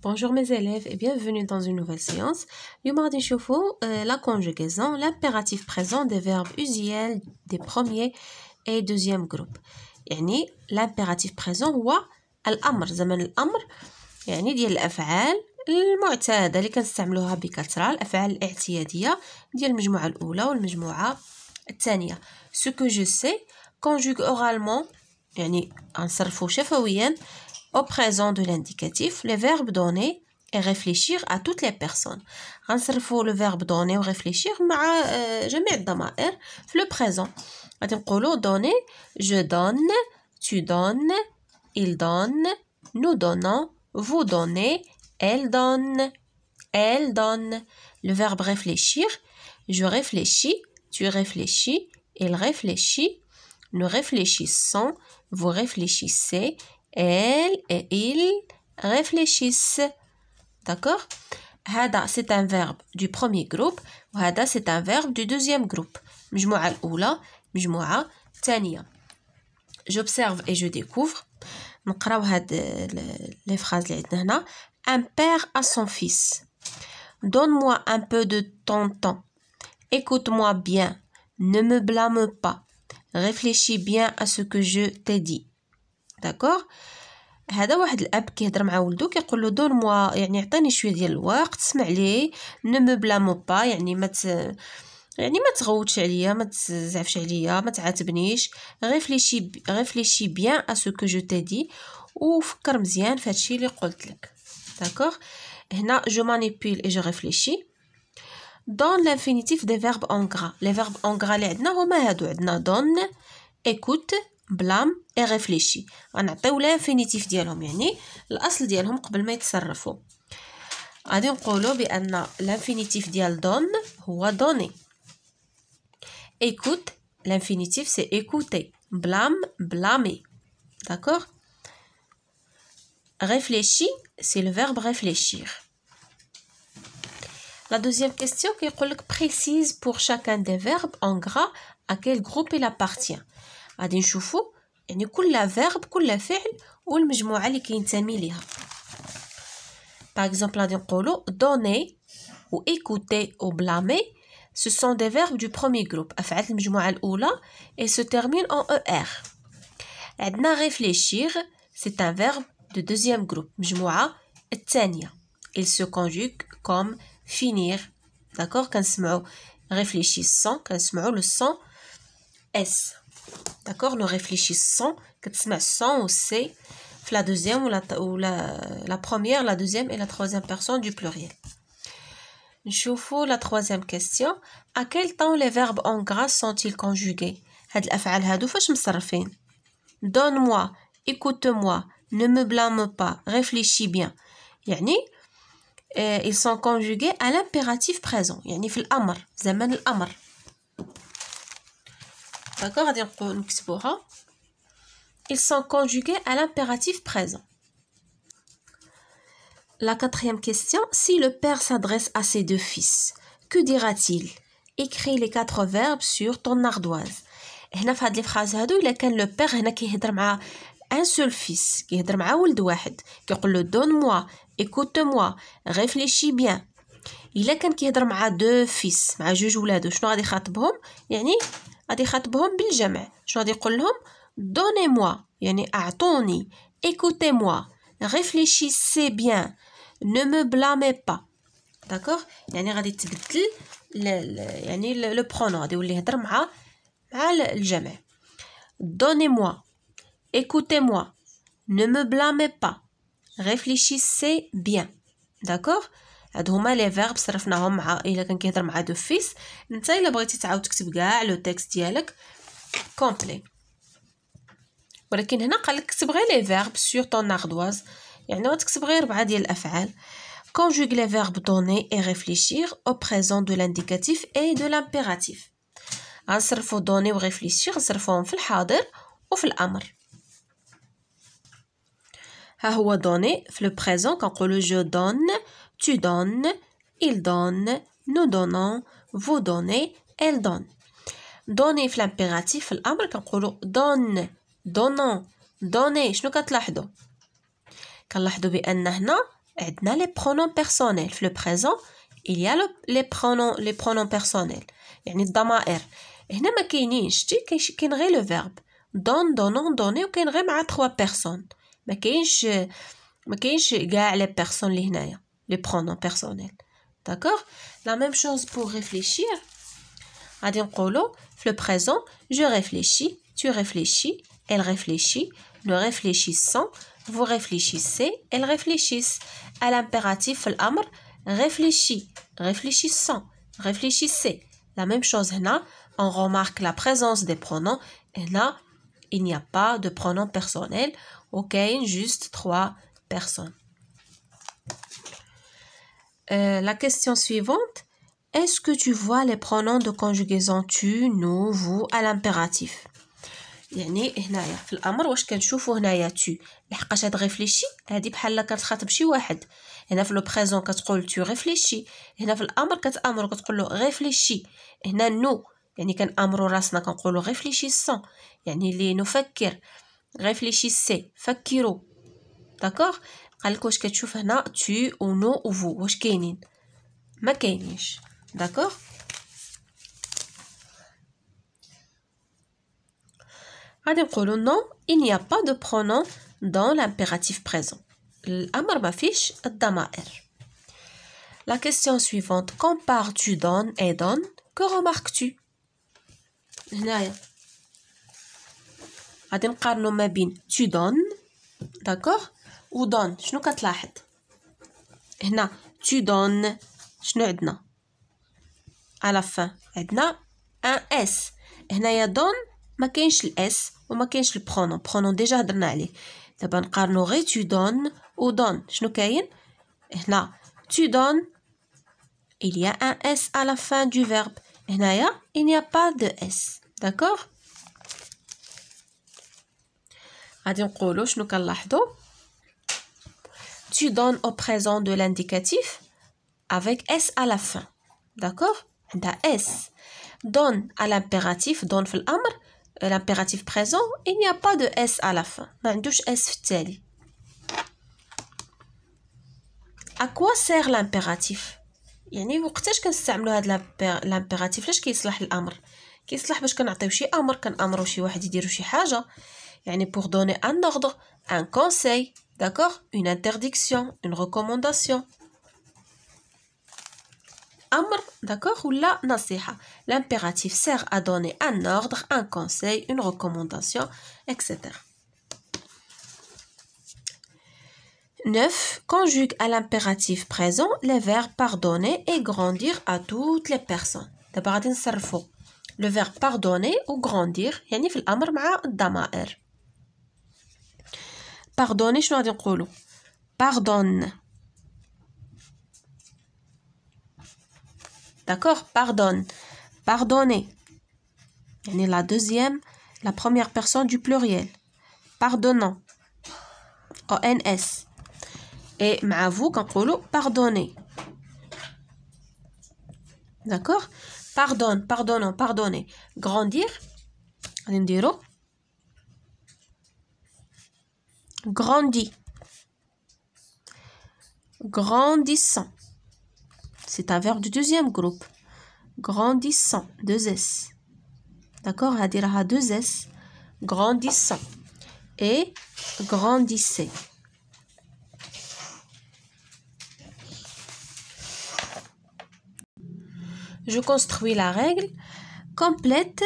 Bonjour mes élèves et bienvenue dans une nouvelle séance. nous mardi chauffe euh, la conjugaison, l'impératif présent des verbes usuels des premiers et deuxième groupe. يعني l'impératif présent هو الأمر زمن الأمر يعني ديال الأفعال المعتادة اللي كنستعملوها بكثرة الأفعال الاعتيادية ديال المجموعة الأولى والمجموعة الثانية. Ce que je sais conjugue oralement يعني غنصرفو شفويا au présent de l'indicatif le verbe « donner et réfléchir à toutes les personnes. faut le verbe donner ou réfléchir euh, je mets dans ma r le présent. donner je donne, tu donnes, il donne, nous donnons, vous donnez, elle donne, elle donne. Le verbe réfléchir, je réfléchis, tu réfléchis, il réfléchit, nous réfléchissons, vous réfléchissez, elle et il réfléchissent. D'accord Hada c'est un verbe du premier groupe Hada, c'est un verbe du deuxième groupe j'observe et je découvre On un père à son fils donne-moi un peu de ton temps écoute-moi bien ne me blâme pas réfléchis bien à ce que je t'ai dit داكوغ هذا واحد الاب كيهضر مع ولدو كيقول له دون موا يعني عطيني شويه ديال الوقت سمع لي نمو بلا موبا يعني ما مت... يعني ما تغوتش عليا ما تزعفش عليا ما تعاتبنيش غيفليشي غيفليشي بيان ا سو كو جو تي وفكر مزيان في هادشي اللي قلت لك داكوغ هنا جو مانيبيل اي جو ريفليشي دون لانفينيتيف دي فيرب اون غرا لي فيرب اون غرا اللي عندنا هما هادو عندنا دون ايكوت blâme et las On لافينيتيف l'infinitif يعني الاصل ديالهم قبل s'en On dit l'infinitif donne ou donné. écoute l'infinitif c'est écouter blâme blâmer d'accord réfléchis c'est le verbe réfléchir la deuxième question qui précise pour chacun des verbes en gras à quel groupe il appartient غادي tous يعني كل فيرب كل فعل والمجموعه اللي كينتمي ليها باغ اكزومبل غادي دوني و ايكوتي ce sont des verbes du premier groupe افعال المجموعه الاولى se termine en er عندنا réfléchir c'est un verbe de deuxième groupe مجموعه الثانيه il se conjugue comme finir d'accord كنسمعوا réfléchissant كنسمعوا le son s D'accord Nous réfléchissons. c'est la deuxième ou la, ou la, première, la deuxième et la troisième personne du pluriel. نشوفوا la troisième question à quel temps les verbes en gras sont-ils conjugués donne-moi écoute-moi ne me blâme pas réfléchis bien يعني euh, ils sont conjugués à l'impératif présent Hein. ils sont conjugués à l'impératif présent. La quatrième question, si le père s'adresse à ses deux fils, que dira-t-il Écris les quatre verbes sur ton ardoise. il y le père un seul fils, qui un le donne-moi, écoute-moi, réfléchis bien. Il y a deux fils, fils, deux غادي يخاطبهم بالجمع شنو غادي يقول لهم دوني موا يعني اعطوني ايكوتي موا réfléchissez بيان نو مو بلامي با داكوغ يعني غادي تبدل يعني لو برونو غادي يولي يهضر مع مع الجمع دوني موا ايكوتي موا نو مو بلامي با réfléchissez بيان داكوغ هاد هما لي فيرب صرفناهم مع الا كان كيهضر مع دو فيس انت الا بغيتي تعاود تكتب كاع لو تيكست ديالك كومبلي ولكن هنا قال لك كتب غير لي فيرب سور طون اردواز يعني غتكتب غير ربعه ديال الافعال كونجوغ لي فيرب دوني اي ريفليشير او بريزون دو لانديكاتيف اي دو لامبيراتيف غنصرفو دوني و ريفليشير نصرفوهم في الحاضر وفي الامر ها هو دوني في لو بريزون كنقولو جو دون Tu donnes, il donne, nous donnons, vous donnez, elle donne. Donner, Donnez, l'impératif, l'amour, donne, donnons, donnez. Je ne sais pas ce que tu as dit. Quand tu as dit, il a les pronoms personnels. Le présent, il y a les pronoms personnels. Il y a les pronoms personnels. Il y a les pronoms personnels. Il y a les pronoms personnels. Il y a Donne, donnons, donnez. Il y a trois personnes. Il y a les personnes qui sont là le pronom personnel. D'accord La même chose pour réfléchir. le présent, je réfléchis, tu réfléchis, elle réfléchit, nous réfléchissons, vous réfléchissez, Elle réfléchissent. À l'impératif, l'amr, réfléchis, réfléchissons, réfléchissez. La même chose, on remarque la présence des pronoms. Et là, il n'y a pas de pronom personnel. Ok, juste trois personnes. Euh, la question suivante, est-ce que tu vois les pronoms de conjugaison tu, nous, vous à l'impératif يعني هنايا في الامر واش كنشوفو هنايا تو لحقاش هاد غيفليشي هادي بحال كتخاطب شي واحد هنا في لو بريزون كتقول تو غيفليشي هنا في الامر كتامر كتقول له غيفليشي هنا نو يعني كنامرو راسنا كنقولو غيفليشي سون يعني لي نفكر غيفليشي سي فكروا داكوغ Al que tu tu ou non ou vous, qu'est-ce qu'il D'accord? Adem, il n'y a pas de pronom dans l'impératif présent. Amar m'affiche dama La question suivante compare tu don et don, Que remarques-tu? Adem, car nous ne tu donnes, d'accord? ودون شنو كتلاحظ هنا تو دون شنو عندنا على فان عندنا ان اس هنايا دون ما كاينش الاس وما كاينش البرونون برونون ديجا هضرنا عليه دابا نقارنو غير تو دون و دون شنو كاين هنا تو دون il y a un S à la fin du verbe. il n'y a pas de S. D'accord? غادي نقولو شنو كنلاحظو tu donnes au présent de l'indicatif avec S à la fin. D'accord Da S. Donne à l'impératif, donne fil amr, euh, l'impératif présent, il n'y a pas de S à la fin. Mandouche S ftali. À quoi sert l'impératif يعني وقتاش كنستعملوا هذا لامبيراتيف فاش كيصلح الامر كيصلح باش كنعطيو شي امر كنامروا شي واحد يديروا شي حاجه يعني بور دوني ان اوردر ان كونساي D'accord Une interdiction, une recommandation. Amr, d'accord Ou la nasiha. L'impératif sert à donner un ordre, un conseil, une recommandation, etc. 9. Conjugue à l'impératif présent les verbes pardonner et grandir à toutes les personnes. D'abord, le verbe pardonner ou grandir, Pardonnez, شنو غادي نقولوا Pardonne. D'accord Pardonne. Pardonnez. est la deuxième, la première personne du pluriel. Pardonnant. O-N-S. Et vous quand pardonnez. D'accord Pardonne, pardonnant, pardonnez. Grandir. grandit, grandissant. C'est un verbe du deuxième groupe. Grandissant, deux S. D'accord à deux S. Grandissant et grandissez. Je construis la règle complète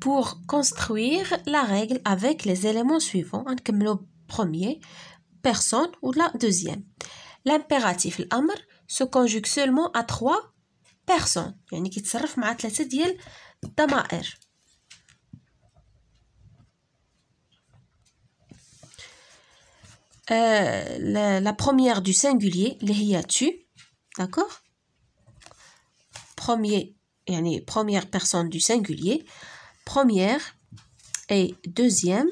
pour construire la règle avec les éléments suivants. Hein, premier personne ou la deuxième. L'impératif l'amr se conjugue seulement à trois personnes. يعني كيتصرف مع ديال الضمائر. Euh, la, la, première du singulier, les tu, d'accord Premier, yani première personne du singulier, première et deuxième,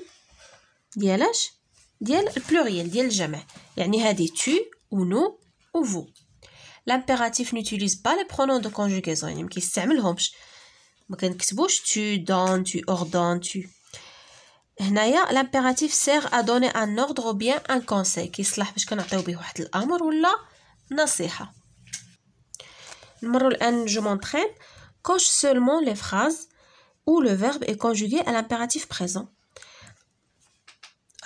l'âge pluriel, البلوريال ديال الجمع يعني هذه tu ou nous ou vous l'impératif n'utilise pas les pronoms de conjugaison يعني ما qui ما كنكتبوش tu dans tu ordonnes tu l'impératif sert à donner un ordre ou bien un conseil كيصلح je m'entraîne coche seulement les phrases où le verbe est conjugué à l'impératif présent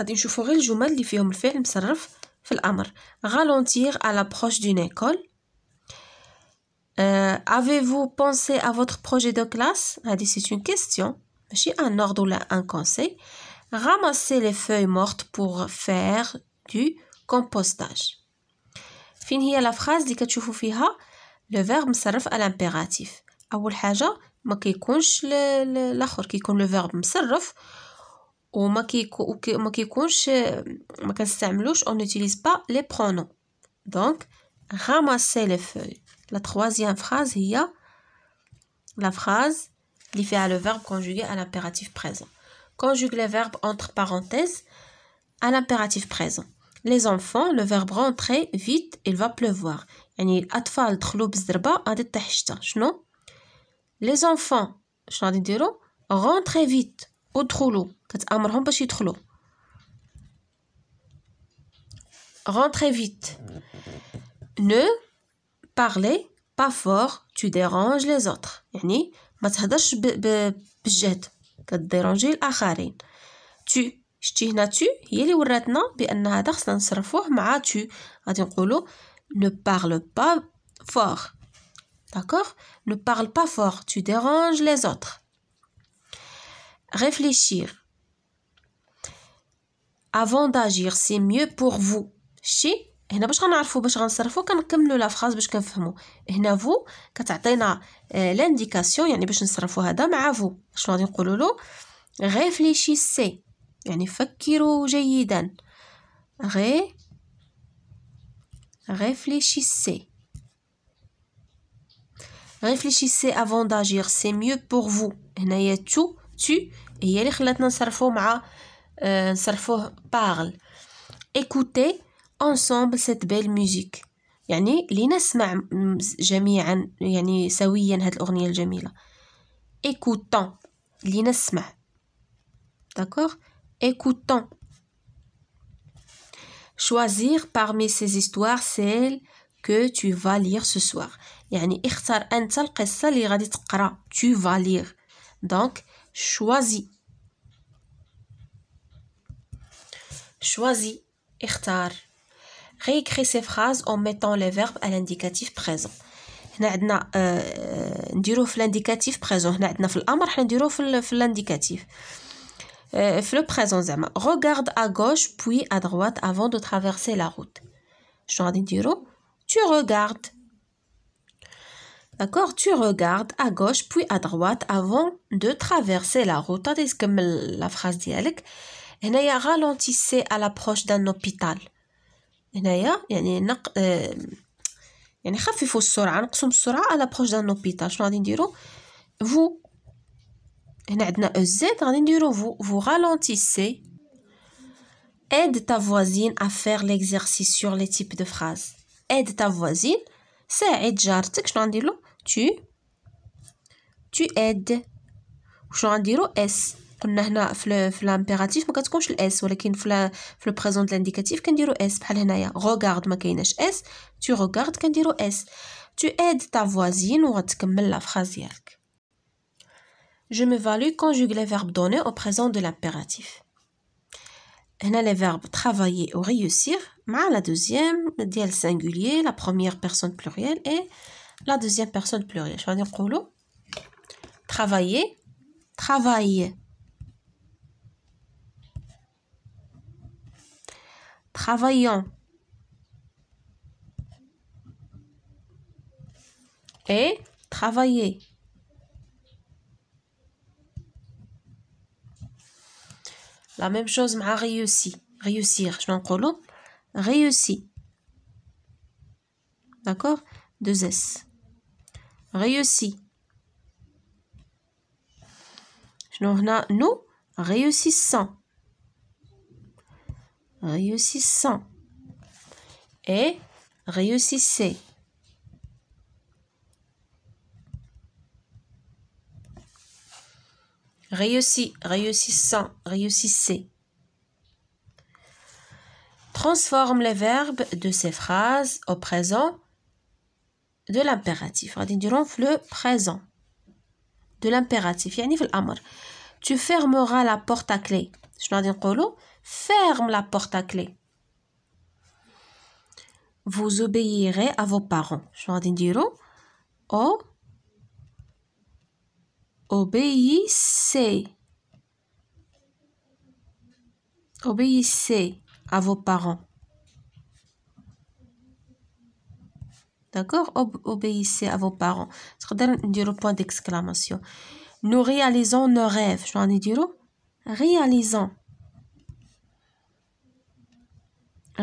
غادي نشوفو غير الجمل اللي فيهم الفعل مصرف في الامر غالونتيغ على بروش d'une école Uh, avez-vous pensé à votre projet de classe Hadi c'est une question ماشي un ordre ou un conseil Ramassez les feuilles mortes pour faire du compostage فين هي لا فراز اللي كتشوفوا فيها لو فيرب مصرف على امبيراتيف اول حاجه ما كيكونش الاخر كيكون le verbe مصرف on n'utilise pas les pronoms donc ramasser les feuilles la troisième phrase il a la phrase اللي fait le verbe conjugué à l'impératif présent conjugue les verbes entre parenthèses à l'impératif présent les enfants le verbe rentrer vite il va pleuvoir يعني les enfants شنو غادي rentrer vite ادخلوا كتامرهم باش يدخلوا rentrez vite ne parlez pas fort tu déranges les autres يعني ما تهضرش بالجهد كديرونجي الاخرين tu شتي هنا tu هي اللي وراتنا بان هذا خصنا نصرفوه مع tu غادي نقولوا ne parle pas fort d'accord ne parle pas fort tu déranges les autres réfléchir avant d'agir c'est mieux pour vous شي هنا باش غنعرفوا باش غنصرفوا كنكملوا لا فراز باش كنفهموا هنا فو كتعطينا لانديكاسيون يعني باش نصرفوا هذا مع فو شنو غادي نقولوا له réfléchissez يعني فكروا جيدا réfléchissez réfléchissez avant d'agir c'est mieux pour vous هنايا تو tu هي اللي خلاتنا نصرفوا مع euh, parle. Écoutez ensemble cette belle musique. يعني لنسمع جميعا يعني سويا هذه الأغنية الجميلة écoutons لنسمع d'accord écoutons choisir parmi ces histoires celle que tu vas lire ce soir يعني اختار أنت القصة اللي غادي تقرأ tu vas lire donc choisis Choisis, écris Réécris ces phrases en mettant les verbes à l'indicatif présent. Nous euh, avons l'indicatif présent. Nous avons l'indicatif. Euh, le présent Regarde à gauche puis à droite avant de traverser la route. شنو Tu regardes. D'accord Tu regardes à gauche puis à droite avant de traverser la route. que la phrase ديالك hélas ralentissez à l'approche d'un hôpital hélas, y'a, y'a une, y'a une, y'a à l'approche d'un hôpital. Je suis en train de dire vous, hélas, d'un autre côté, je suis vous, vous ralentissez. Aide ta voisine à faire l'exercice sur les types de phrases. Aide ta voisine, c'est Edgar, c'est que je dire tu, tu aides, je suis en train de dire est. قلنا هنا في le لامبيراتيف ما كتكونش الاس ولكن في في البريزون ديال الانديكاتيف كنديرو اس بحال هنايا غوغارد ما كايناش اس تو غوغارد كنديرو اس تو ايد تا فوازين وغتكمل لا فراز ديالك Je me value conjugue les verbes donnés au présent de l'impératif. هنا les verbes travailler ou réussir مع la deuxième ديال singulier la première personne plurielle et la deuxième personne plurielle Je vais غادي dire travailler travailler, travaillant. Et travailler. La même chose m'a réussi. Réussir, je n'en pas. Réussi. D'accord Deux S. Réussir. Je n'en nous réussissons réussissant et réussissez. Réussi, réussissant, réussissez. Transforme les verbes de ces phrases au présent de l'impératif. le présent de l'impératif. Tu fermeras la porte à clé. Je dire ferme la porte à clé. Vous obéirez à vos parents. Je vais dire oh, obéissez. Obéissez à vos parents. D'accord Obéissez à vos parents. dire le point d'exclamation. Nous réalisons nos rêves. Je vais dire réalisons.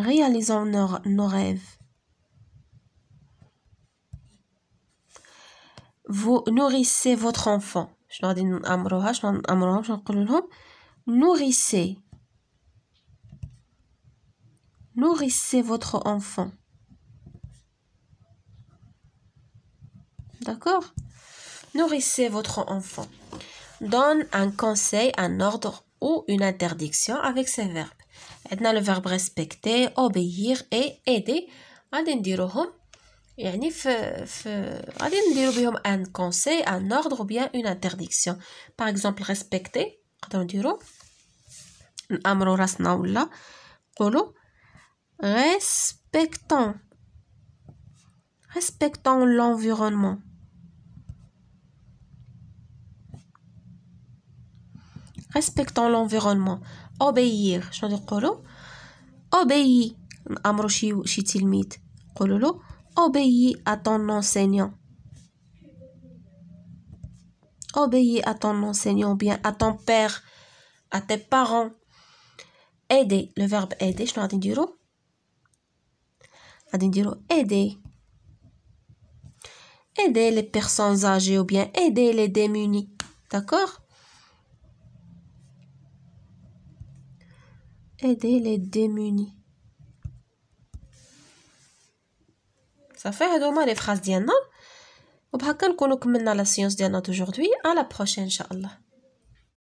réalisons nos, rêves. Vous nourrissez votre enfant. je leur nourrissez nourrissez votre enfant d'accord nourrissez votre enfant donne un conseil un ordre ou une interdiction avec ces verbes Maintenant, le verbe « respecter »,« obéir » et « aider ». Qu'est-ce que je dirais un conseil, un ordre ou bien une interdiction. Par exemple, « respecter ». Qu'est-ce que je dirais Je vais le Respectant. l'environnement. Respectant l'environnement. Respectant l'environnement obéir je نقولوا شي à ton enseignant Obéir à ton enseignant bien à ton père à tes parents aider le verbe aider je غادي نديرو aider aider les personnes âgées ou bien aider les démunis d'accord aider les démunis. Ça fait donc les phrases d'Yana. Vous pouvez nous la séance d'Yana d'aujourd'hui. À la prochaine, Inch'Allah.